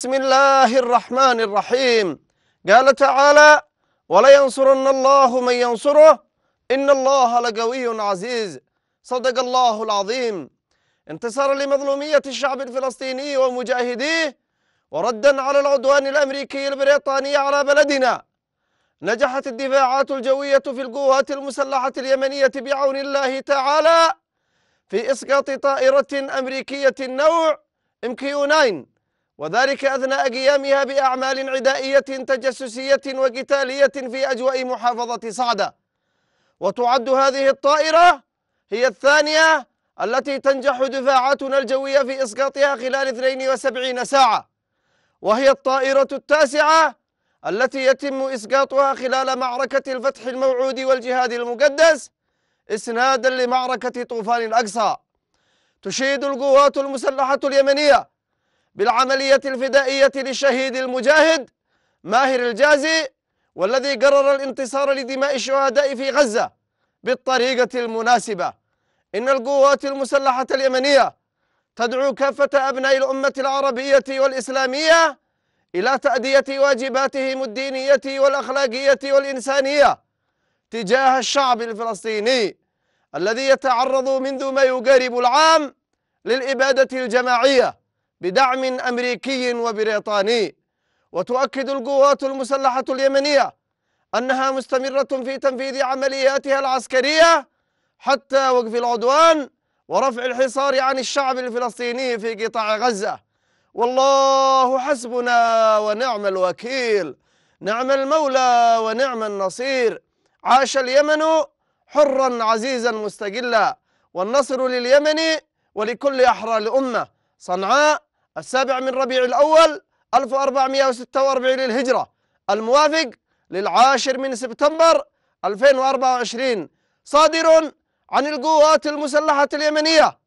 بسم الله الرحمن الرحيم قال تعالى ولينصرن الله من ينصره إن الله لقوي عزيز صدق الله العظيم انتصارا لمظلومية الشعب الفلسطيني ومجاهديه وردا على العدوان الأمريكي البريطاني على بلدنا نجحت الدفاعات الجوية في القوات المسلحة اليمنية بعون الله تعالى في إسقاط طائرة أمريكية النوع MQ-9 وذلك أثناء قيامها بأعمال عدائية تجسسية وقتالية في أجواء محافظة صعدة وتعد هذه الطائرة هي الثانية التي تنجح دفاعاتنا الجوية في إسقاطها خلال 72 ساعة وهي الطائرة التاسعة التي يتم إسقاطها خلال معركة الفتح الموعود والجهاد المقدس إسنادا لمعركة طوفان الأقصى تشيد القوات المسلحة اليمنية بالعملية الفدائية للشهيد المجاهد ماهر الجازي والذي قرر الانتصار لدماء الشهداء في غزة بالطريقة المناسبة إن القوات المسلحة اليمنية تدعو كافة أبناء الأمة العربية والإسلامية إلى تأدية واجباتهم الدينية والأخلاقية والإنسانية تجاه الشعب الفلسطيني الذي يتعرض منذ ما يقارب العام للإبادة الجماعية بدعم أمريكي وبريطاني وتؤكد القوات المسلحة اليمنية أنها مستمرة في تنفيذ عملياتها العسكرية حتى وقف العدوان ورفع الحصار عن الشعب الفلسطيني في قطاع غزة والله حسبنا ونعم الوكيل نعم المولى ونعم النصير عاش اليمن حرا عزيزا مستقلا والنصر لليمن ولكل أحرى الأمة صنعاء السابع من ربيع الأول 1446 للهجرة الموافق للعاشر من سبتمبر 2024 صادر عن القوات المسلحة اليمنية